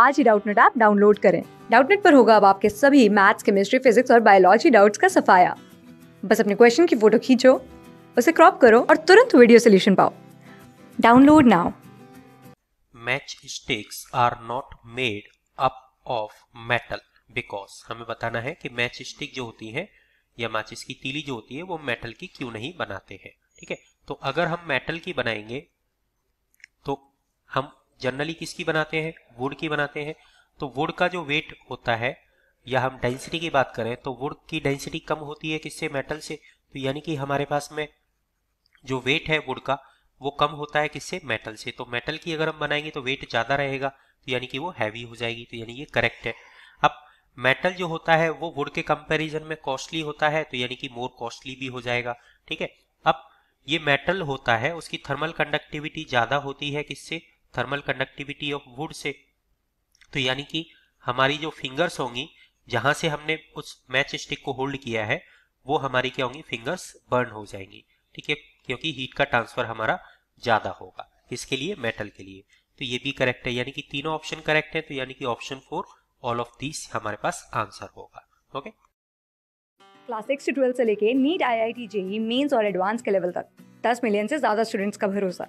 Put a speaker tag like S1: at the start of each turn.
S1: आज ही Doubtnut app download करें डाउटनेट पर होगा अब आपके सभी मैथ्स केमिस्ट्री फिजिक्स और बायोलॉजी डाउट्स का सफाया बस अपने क्वेश्चन की फोटो खींचो उसे क्रॉप करो और तुरंत वीडियो सोल्यूशन पाओ download now
S2: matchsticks are not made up of metal because हमें बताना है कि मैच स्टिक जो होती है या माचिस की तीली जो होती है वो मेटल की क्यों नहीं बनाते हैं ठीक है तो अगर हम मेटल की बनाएंगे तो हम जनरली किसकी बनाते हैं वुड की बनाते हैं तो वुड का जो वेट होता है या हम डेंसिटी की बात करें तो वुड की डेंसिटी कम होती है किससे मेटल से तो यानी कि हमारे पास में जो वेट है वुड का वो कम होता है किससे मेटल से तो मेटल की अगर हम बनाएंगे तो वेट ज़्यादा रहेगा तो यानी कि वो हैवी हो जाएगी तो यानी ये करेक्ट है अब मेटल जो होता है वो वुड के कंपेरिजन में कॉस्टली होता है तो यानी कि मोर कॉस्टली भी हो जाएगा ठीक है अब ये मेटल होता है उसकी थर्मल कंडक्टिविटी ज़्यादा होती है किससे thermal conductivity of would say तो यानी कि हमारी जो फिंगर्स होंगी जहां से हमने उस मैच स्टिक को होल्ड किया है वो हमारी क्या होंगी फिंगर्स बर्न हो जाएंगी ठीक है क्योंकि हीट का ट्रांसफर हमारा ज्यादा होगा इसके लिए मेटल के लिए तो ये भी करेक्ट है यानी कि तीनों ऑप्शन करेक्ट है तो यानी कि option four all of this हमारे पास आंसर होगा ओके
S1: क्लास सिक्स से ट्वेल्व से लेके NEET I I T JEE mains और एडवांस के लेवल तक दस मिलियन से ज्यादा स्टूडेंट्स का भरोसा